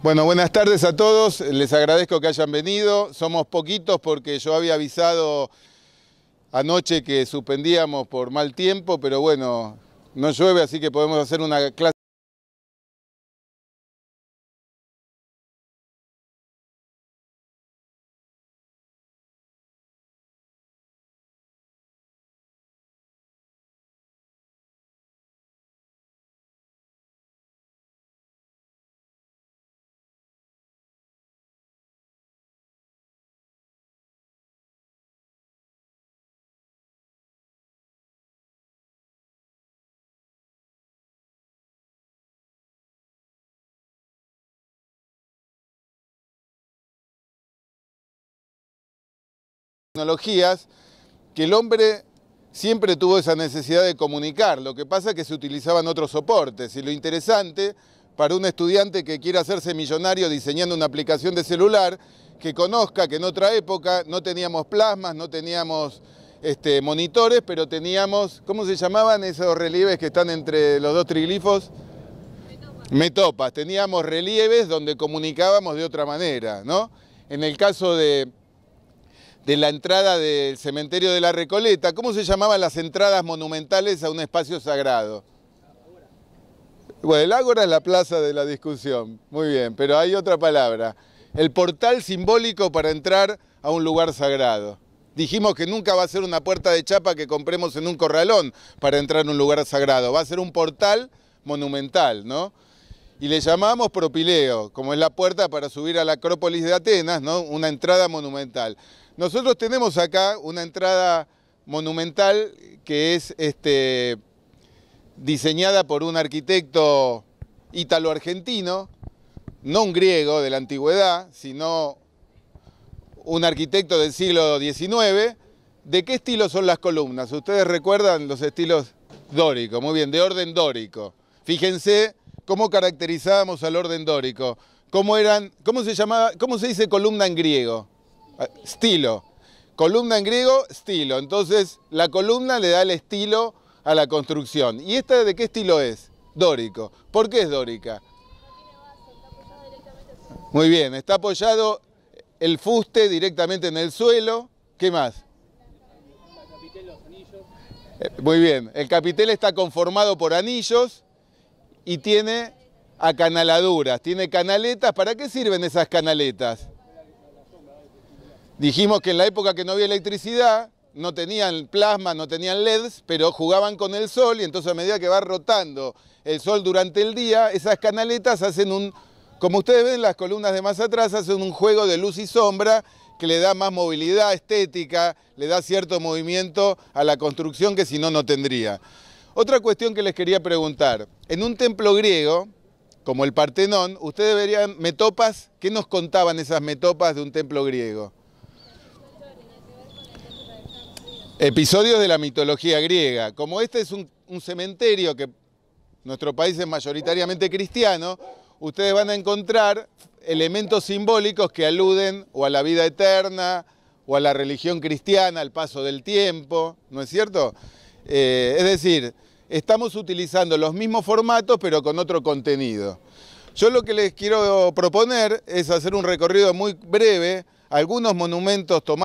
Bueno, buenas tardes a todos, les agradezco que hayan venido, somos poquitos porque yo había avisado anoche que suspendíamos por mal tiempo, pero bueno, no llueve así que podemos hacer una clase. tecnologías que el hombre siempre tuvo esa necesidad de comunicar, lo que pasa es que se utilizaban otros soportes y lo interesante para un estudiante que quiera hacerse millonario diseñando una aplicación de celular, que conozca que en otra época no teníamos plasmas, no teníamos este, monitores, pero teníamos, ¿cómo se llamaban esos relieves que están entre los dos triglifos? Metopas. Metopas, teníamos relieves donde comunicábamos de otra manera, ¿no? En el caso de, de la entrada del cementerio de la Recoleta. ¿Cómo se llamaban las entradas monumentales a un espacio sagrado? Bueno, el ágora es la plaza de la discusión, muy bien, pero hay otra palabra. El portal simbólico para entrar a un lugar sagrado. Dijimos que nunca va a ser una puerta de chapa que compremos en un corralón para entrar a un lugar sagrado, va a ser un portal monumental, ¿no? Y le llamamos propileo, como es la puerta para subir a la Acrópolis de Atenas, ¿no? Una entrada monumental. Nosotros tenemos acá una entrada monumental que es este, diseñada por un arquitecto ítalo-argentino, no un griego de la antigüedad, sino un arquitecto del siglo XIX. ¿De qué estilo son las columnas? Ustedes recuerdan los estilos dóricos, muy bien, de orden dórico. Fíjense cómo caracterizábamos al orden dórico, cómo eran, cómo se llamaba, cómo se dice columna en griego. Ah, estilo. Columna en griego, estilo. Entonces, la columna le da el estilo a la construcción. ¿Y esta de qué estilo es? Dórico. ¿Por qué es dórica? Muy bien, está apoyado el fuste directamente en el suelo. ¿Qué más? Eh, muy bien, el capitel está conformado por anillos y tiene acanaladuras, tiene canaletas. ¿Para qué sirven esas canaletas? Dijimos que en la época que no había electricidad, no tenían plasma, no tenían LEDs, pero jugaban con el sol y entonces a medida que va rotando el sol durante el día, esas canaletas hacen un, como ustedes ven, las columnas de más atrás hacen un juego de luz y sombra que le da más movilidad estética, le da cierto movimiento a la construcción que si no, no tendría. Otra cuestión que les quería preguntar, en un templo griego, como el Partenón, ustedes verían metopas, ¿qué nos contaban esas metopas de un templo griego? Episodios de la mitología griega. Como este es un, cementerio que nuestro país es mayoritariamente cristiano, ustedes van a encontrar elementos simbólicos que aluden o a la vida eterna, o a la religión cristiana, al paso del tiempo, ¿no es cierto? Eh, es decir, estamos utilizando los mismos formatos pero con otro contenido. Yo lo que les quiero proponer es hacer un recorrido muy breve, algunos monumentos tomados.